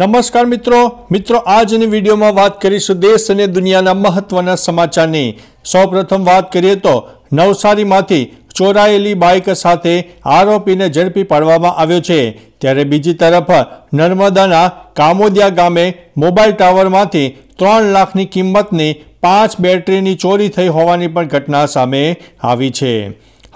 નમસ્કાર મિત્રો મિત્રો આજની વિડીયોમાં વાત કરીશું દેશ અને દુનિયાના મહત્વના સમાચારની સૌપ્રથમ વાત કરીએ તો નવસારીમાંથી ચોરાયેલી બાઇક સાથે આરોપીને ઝડપી પાડવામાં આવ્યો છે ત્યારે બીજી તરફ નર્મદાના કામોદિયા ગામે મોબાઈલ ટાવરમાંથી ત્રણ લાખની કિંમતની પાંચ બેટરીની ચોરી થઈ હોવાની પણ ઘટના સામે આવી છે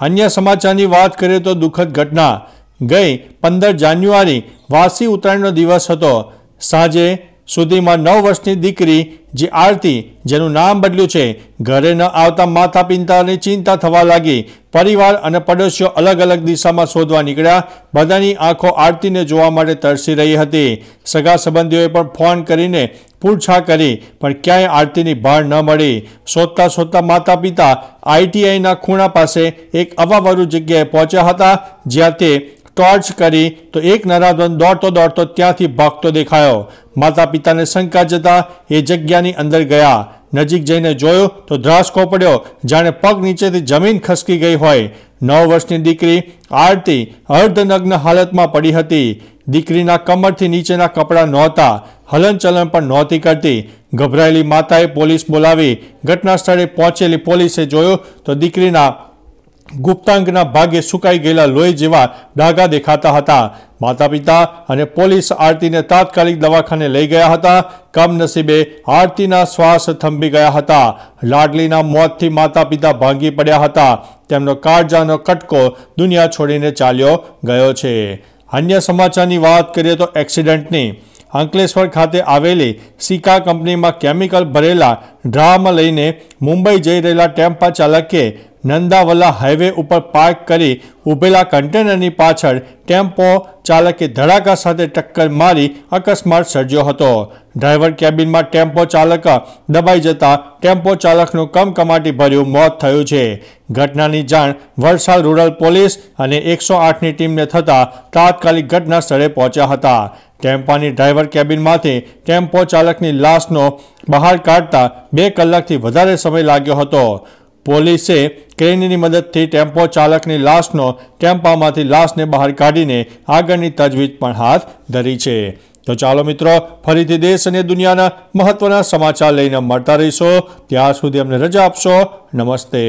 અન્ય સમાચારની વાત કરીએ તો દુઃખદ ઘટના ગઈ પંદર જાન્યુઆરી વાસી ઉત્તરાયણનો દિવસ હતો સાંજે સુધીમાં નવ વર્ષની દીકરી જે આરતી જેનું નામ બદલ્યું છે ઘરે ન આવતા માતા પિતાની ચિંતા થવા લાગી પરિવાર અને પડોશીઓ અલગ અલગ દિશામાં શોધવા નીકળ્યા બધાની આંખો આરતીને જોવા માટે તરસી રહી હતી સગા સંબંધીઓએ પણ ફોન કરીને પૂછા કરી પણ ક્યાંય આરતીની ભાર ન મળી શોધતા શોધતા માતા પિતા આઈટીઆઈના ખૂણા પાસે એક અવાવરુ જગ્યાએ પહોંચ્યા હતા જ્યાં તે ટોર્ચ કરી તો એક નરાધન દોડતો દોડતો ત્યાંથી ભાગતો દેખાયો માતા પિતાને શંકા જતા એ જગ્યાની અંદર ગયા નજીક જઈને જોયું તો ધ્રાસકો પડ્યો જાણે પગ નીચેથી જમીન ખસકી ગઈ હોય નવ વર્ષની દીકરી આરતી અર્ધનગ્ન હાલતમાં પડી હતી દીકરીના કમરથી નીચેના કપડાં નહોતા હલનચલન પણ નહોતી કરતી ગભરાયેલી માતાએ પોલીસ બોલાવી ઘટના સ્થળે પહોંચેલી પોલીસે જોયું તો દીકરીના ગુપ્તાંગના ભાગે સુકાઈ ગયેલા લોહી જેવા ડાઘા દેખાતા હતા માતા પિતા અને પોલીસ આરતીને તાત્કાલિક દવાખાને લઈ ગયા હતા કમનસીબે આરતીના શ્વાસ થંભી ગયા હતા લાડલીના મોતથી માતા પિતા ભાંગી પડ્યા હતા તેમનો કાળજાનો કટકો દુનિયા છોડીને ચાલ્યો ગયો છે અન્ય સમાચારની વાત કરીએ તો એક્સિડન્ટની અંકલેશ્વર ખાતે આવેલી સિકા કંપનીમાં કેમિકલ ભરેલા ડ્રામાં લઈને મુંબઈ જઈ રહેલા ટેમ્પા ચાલકે નંદાવલા હાઈવે ઉપર પાર્ક કરી ઊભેલા કન્ટેનરની પાછળ ટેમ્પો ચાલકે ધડાકા સાથે ટક્કર મારી અકસ્માત સર્જ્યો હતો ડ્રાઈવર કેબિનમાં ટેમ્પો ચાલક દબાઈ જતા ટેમ્પો ચાલકનું કમકમાટી ભર્યું મોત થયું છે ઘટનાની જાણ વલસાડ રૂરલ પોલીસ અને એકસો આઠની ટીમને થતાં તાત્કાલિક ઘટના સ્થળે પહોંચ્યા હતા ટેમ્પાની ડ્રાઈવર કેબિનમાંથી ટેમ્પો ચાલકની લાશનો બહાર કાઢતા બે કલાકથી વધારે સમય લાગ્યો હતો પોલીસે ક્રેનની મદદથી ટેમ્પો ચાલકની લાશનો ટેમ્પામાંથી લાશને બહાર કાઢીને આગળની તજવીજ પણ હાથ ધરી છે તો ચાલો મિત્રો ફરીથી દેશ અને દુનિયાના મહત્વના સમાચાર લઈને મળતા રહીશો ત્યાં સુધી અમને રજા આપશો નમસ્તે